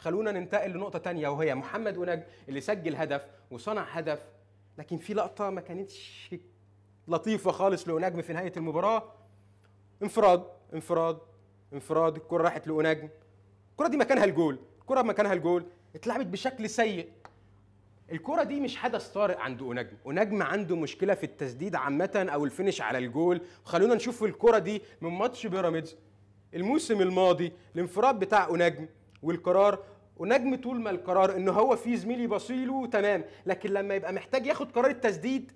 خلونا ننتقل لنقطه تانية وهي محمد أناج اللي سجل هدف وصنع هدف لكن في لقطه ما كانتش لطيفه خالص لأونجم في نهايه المباراه انفراد انفراد انفراد الكره راحت لأونجم الكره دي مكانها الجول الكره مكانها الجول اتلعبت بشكل سيء الكرة دي مش حدث طارئ عند أونجم، أونجم عنده مشكلة في التسديد عامة أو الفينش على الجول، خلونا نشوف الكرة دي من ماتش بيراميدز الموسم الماضي الانفراد بتاع أونجم والقرار ونجم طول ما القرار ان هو في زميل يبصيله تمام لكن لما يبقى محتاج ياخد قرار التسديد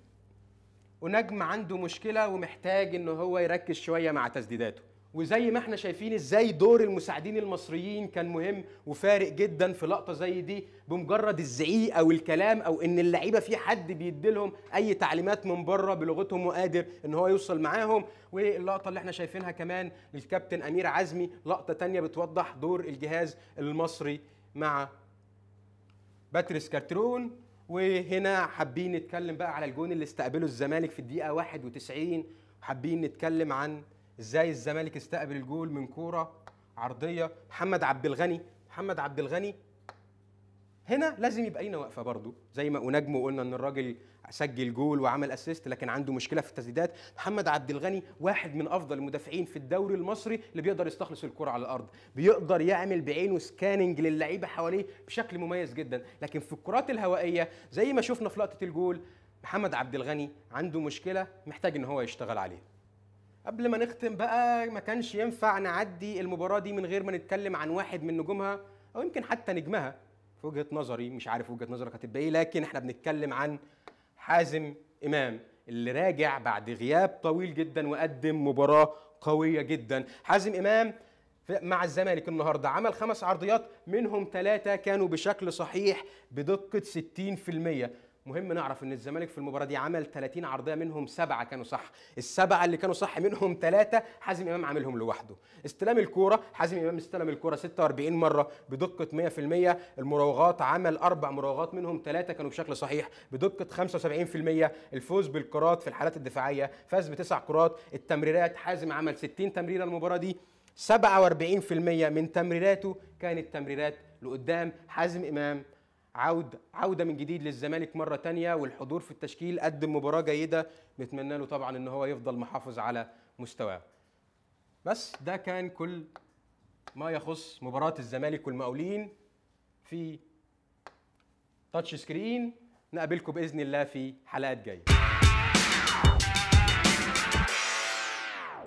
ونجم عنده مشكله ومحتاج ان هو يركز شويه مع تسديداته وزي ما احنا شايفين ازاي دور المساعدين المصريين كان مهم وفارق جدا في لقطه زي دي بمجرد الزعيق او الكلام او ان اللعيبه في حد بيديلهم اي تعليمات من بره بلغتهم وقادر ان هو يوصل معاهم واللقطه اللي احنا شايفينها كمان للكابتن امير عزمي لقطه تانية بتوضح دور الجهاز المصري مع باتريس كارترون وهنا حابين نتكلم بقى على الجون اللي استقبله الزمالك في الدقيقه 91 حابين نتكلم عن ازاي الزمالك استقبل الجول من كوره عرضيه محمد عبد الغني محمد عبد الغني هنا لازم يبقى اينا واقفه برضو زي ما انجم وقلنا ان الراجل سجل جول وعمل اسيست لكن عنده مشكله في التسديدات محمد عبد الغني واحد من افضل المدافعين في الدوري المصري اللي بيقدر يستخلص الكره على الارض بيقدر يعمل بعينه سكاننج للعيبه حواليه بشكل مميز جدا لكن في الكرات الهوائيه زي ما شفنا في لقطه الجول محمد عبد الغني عنده مشكله محتاج ان هو يشتغل عليها قبل ما نختم بقى ما كانش ينفع نعدي المباراه دي من غير ما نتكلم عن واحد من نجومها او يمكن حتى نجمها في وجهه نظري مش عارف وجهه نظرك هتبقى ايه لكن احنا بنتكلم عن حازم امام اللي راجع بعد غياب طويل جدا وقدم مباراه قويه جدا حازم امام مع الزمالك النهارده عمل خمس عرضيات منهم ثلاثه كانوا بشكل صحيح بدقه 60% مهم نعرف ان الزمالك في المباراه دي عمل 30 عرضيه منهم سبعه كانوا صح السبعه اللي كانوا صح منهم ثلاثه حازم امام عاملهم لوحده استلام الكوره حازم امام استلم الكوره 46 مره بدقه 100% المراوغات عمل اربع مراوغات منهم ثلاثه كانوا بشكل صحيح بدقه 75% الفوز بالكرات في الحالات الدفاعيه فاز بتسع كرات التمريرات حازم عمل 60 تمريره المباراه دي 47% من تمريراته كانت تمريرات لقدام حازم امام عودة عودة من جديد للزمالك مرة تانية والحضور في التشكيل قدم مباراة جيدة نتمنى له طبعا ان هو يفضل محافظ على مستواه بس ده كان كل ما يخص مباراة الزمالك والمقاولين في تاتش سكرين نقابلكم بإذن الله في حلقات جاية